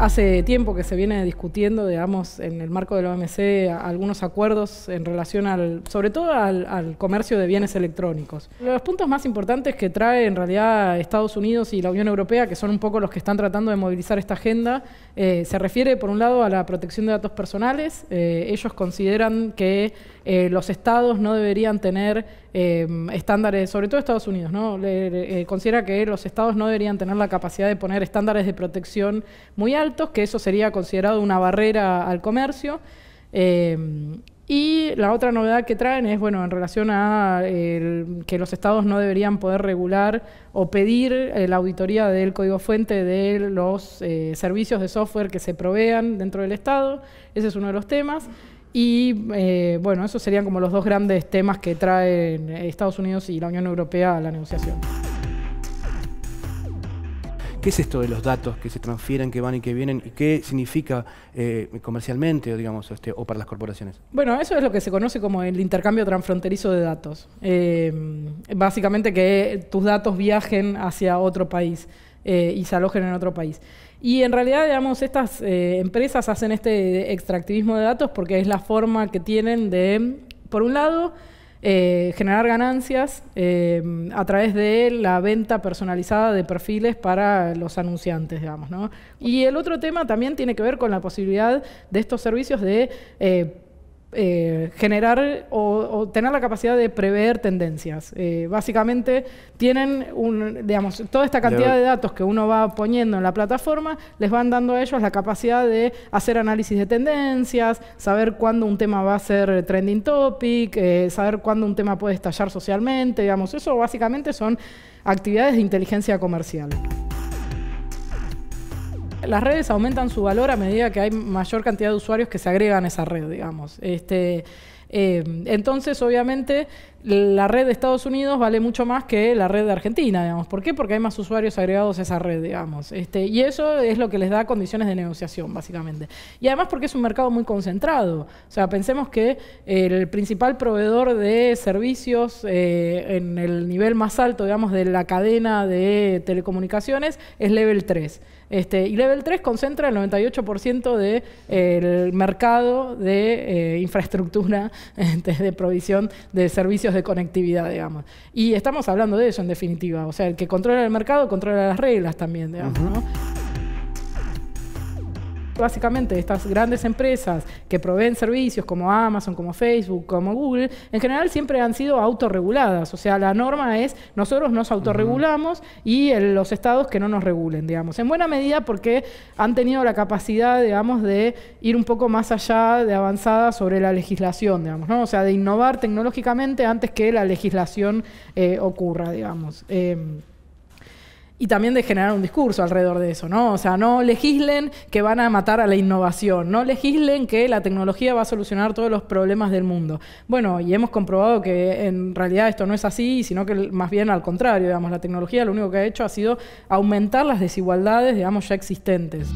Hace tiempo que se viene discutiendo, digamos, en el marco de la OMC, algunos acuerdos en relación al, sobre todo al, comercio de bienes electrónicos. Los puntos más importantes que trae en realidad Estados Unidos y la Unión Europea, que son un poco los que están tratando de movilizar esta agenda, eh, se refiere, por un lado, a la protección de datos personales. Eh, ellos consideran que eh, los estados no deberían tener Em, estándares, sobre todo Estados Unidos, ¿no? Eh, considera que los estados no deberían tener la capacidad de poner estándares de protección muy altos, que eso sería considerado una barrera al comercio. Em, y la otra novedad que traen es, bueno, en relación a que los estados no deberían poder regular o pedir eh, la auditoría del código fuente de los eh, servicios de software que se provean dentro del estado. Ese es uno de los temas. Y eh, bueno, esos serían como los dos grandes temas que traen Estados Unidos y la Unión Europea a la negociación. ¿Qué es esto de los datos que se transfieren, que van y que vienen? ¿Y qué significa eh, comercialmente, digamos, este, o para las corporaciones? Bueno, eso es lo que se conoce como el intercambio transfronterizo de datos. Eh, básicamente que tus datos viajen hacia otro país. Eh, y se alojen en otro país. Y en realidad, digamos, estas eh, empresas hacen este extractivismo de datos porque es la forma que tienen de, por un lado, eh, generar ganancias a través de la venta personalizada de perfiles para los anunciantes, digamos, Y el otro tema también tiene que ver con la posibilidad de estos servicios de eh, generar o, tener la capacidad de prever tendencias. Eh, básicamente tienen, un, digamos, toda esta cantidad de datos que uno va poniendo en la plataforma, les van dando a ellos la capacidad de hacer análisis de tendencias, saber cuándo un tema va a ser trending topic, eh, saber cuándo un tema puede estallar socialmente, digamos, eso básicamente son actividades de inteligencia comercial las redes aumentan su valor a medida que hay mayor cantidad de usuarios que se agregan a esa red, digamos. Este, eh, entonces, obviamente, la red de Estados Unidos vale mucho más que la red de Argentina, digamos. ¿Por qué? Porque hay más usuarios agregados a esa red, digamos. Este, y eso es lo que les da condiciones de negociación, básicamente. Y además porque es un mercado muy concentrado. O sea, pensemos que el principal proveedor de servicios eh, en el nivel más alto, digamos, de la cadena de telecomunicaciones es Level 3. Este, y Level 3 concentra el 98% del eh, mercado de eh, infraestructura, este, de provisión de servicios de conectividad, digamos. Y estamos hablando de eso en definitiva. O sea, el que controla el mercado controla las reglas también, digamos, ¿no? básicamente estas grandes empresas que proveen servicios como Amazon, como Facebook, como Google, en general siempre han sido autorreguladas. O sea, la norma es nosotros nos autorregulamos y los estados que no nos regulen, digamos. En buena medida porque han tenido la capacidad, digamos, de ir un poco más allá de avanzada sobre la legislación, digamos, ¿no? O sea, de innovar tecnológicamente antes que la legislación eh, ocurra, digamos. Em, y también de generar un discurso alrededor de eso, ¿no? O sea, no legislen que van a matar a la innovación, no legislen que la tecnología va a solucionar todos los problemas del mundo. Bueno, y hemos comprobado que en realidad esto no es así, sino que más bien al contrario, digamos, la tecnología lo único que ha hecho ha sido aumentar las desigualdades, digamos, ya existentes.